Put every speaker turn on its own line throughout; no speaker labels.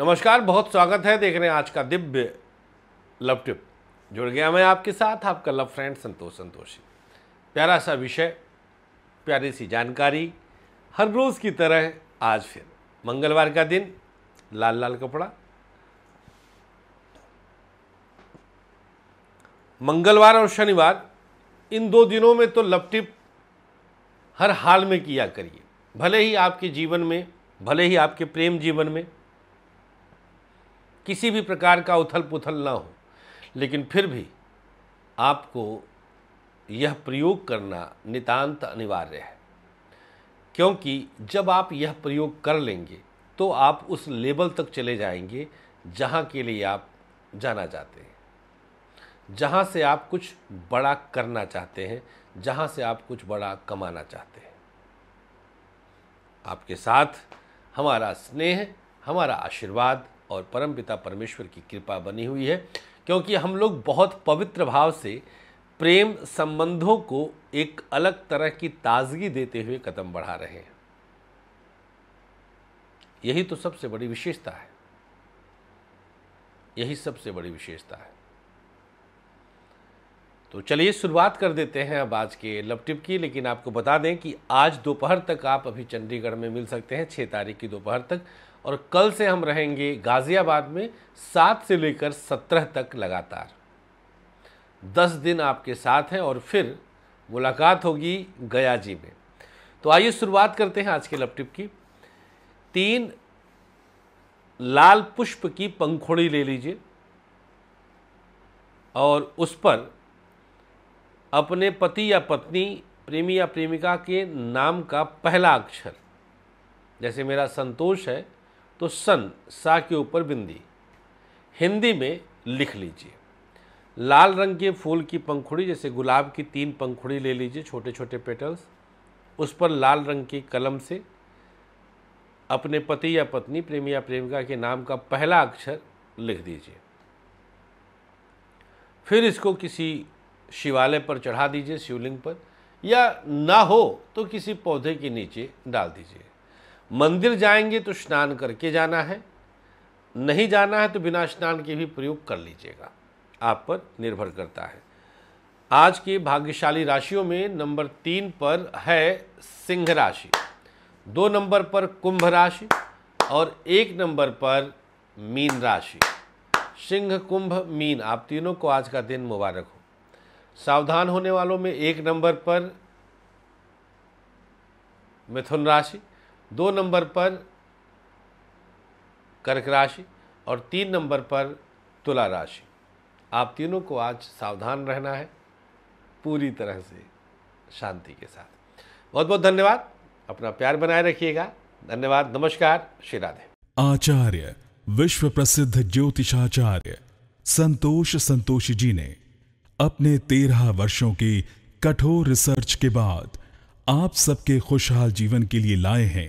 नमस्कार बहुत स्वागत है देख रहे हैं आज का दिव्य लव टिप जुड़ गया मैं आपके साथ आपका लव फ्रेंड संतोष संतोषी प्यारा सा विषय प्यारी सी जानकारी हर रोज़ की तरह आज फिर मंगलवार का दिन लाल लाल कपड़ा मंगलवार और शनिवार इन दो दिनों में तो लव टिप हर हाल में किया करिए भले ही आपके जीवन में भले ही आपके प्रेम जीवन में किसी भी प्रकार का उथल पुथल ना हो लेकिन फिर भी आपको यह प्रयोग करना नितांत अनिवार्य है क्योंकि जब आप यह प्रयोग कर लेंगे तो आप उस लेवल तक चले जाएंगे जहाँ के लिए आप जाना चाहते हैं जहाँ से आप कुछ बड़ा करना चाहते हैं जहाँ से आप कुछ बड़ा कमाना चाहते हैं आपके साथ हमारा स्नेह हमारा आशीर्वाद और परम पिता परमेश्वर की कृपा बनी हुई है क्योंकि हम लोग बहुत पवित्र भाव से प्रेम संबंधों को एक अलग तरह की ताजगी देते हुए कदम बढ़ा रहे हैं यही तो सबसे बड़ी विशेषता है यही सबसे बड़ी विशेषता है तो चलिए शुरुआत कर देते हैं अब आज के लव टिप की लेकिन आपको बता दें कि आज दोपहर तक आप अभी चंडीगढ़ में मिल सकते हैं छः तारीख की दोपहर तक और कल से हम रहेंगे गाज़ियाबाद में सात से लेकर सत्रह तक लगातार दस दिन आपके साथ हैं और फिर मुलाकात होगी गया जी में तो आइए शुरुआत करते हैं आज के लपटिप की तीन लाल पुष्प की पंखुड़ी ले लीजिए और उस पर अपने पति या पत्नी प्रेमी या प्रेमिका के नाम का पहला अक्षर जैसे मेरा संतोष है तो सन सा के ऊपर बिंदी हिंदी में लिख लीजिए लाल रंग के फूल की पंखुड़ी जैसे गुलाब की तीन पंखुड़ी ले लीजिए छोटे छोटे पेटल्स उस पर लाल रंग की कलम से अपने पति या पत्नी प्रेमी या प्रेमिका के नाम का पहला अक्षर लिख दीजिए फिर इसको किसी शिवालय पर चढ़ा दीजिए शिवलिंग पर या ना हो तो किसी पौधे के नीचे डाल दीजिए मंदिर जाएंगे तो स्नान करके जाना है नहीं जाना है तो बिना स्नान के भी प्रयोग कर लीजिएगा आप पर निर्भर करता है आज के भाग्यशाली राशियों में नंबर तीन पर है सिंह राशि दो नंबर पर कुंभ राशि और एक नंबर पर मीन राशि सिंह कुंभ मीन आप तीनों को आज का दिन मुबारक हो सावधान होने वालों में एक नंबर पर मिथुन राशि दो नंबर पर कर्क राशि और तीन नंबर पर तुला राशि आप तीनों को आज सावधान रहना है पूरी तरह से शांति के साथ बहुत बहुत धन्यवाद अपना प्यार बनाए रखिएगा धन्यवाद नमस्कार श्री राधे
आचार्य विश्व प्रसिद्ध ज्योतिषाचार्य संतोष संतोषी जी ने अपने तेरह वर्षों की कठोर रिसर्च के बाद आप सबके खुशहाल जीवन के लिए लाए हैं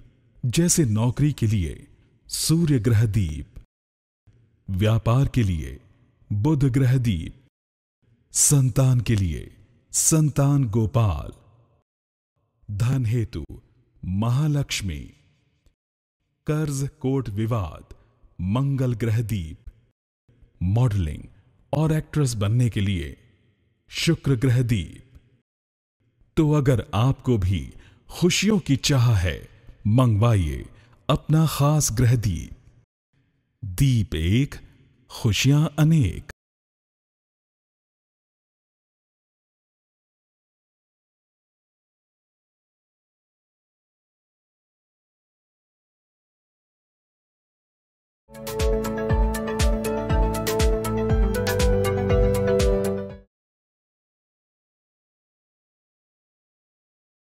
जैसे नौकरी के लिए सूर्य ग्रह दीप व्यापार के लिए बुध ग्रह दीप संतान के लिए संतान गोपाल धन हेतु महालक्ष्मी कर्ज कोट विवाद मंगल ग्रह दीप मॉडलिंग और एक्ट्रेस बनने के लिए शुक्र ग्रह दीप तो अगर आपको भी खुशियों की चाह है मंगवाइए अपना खास ग्रह दीप दीप एक खुशियां अनेक thank you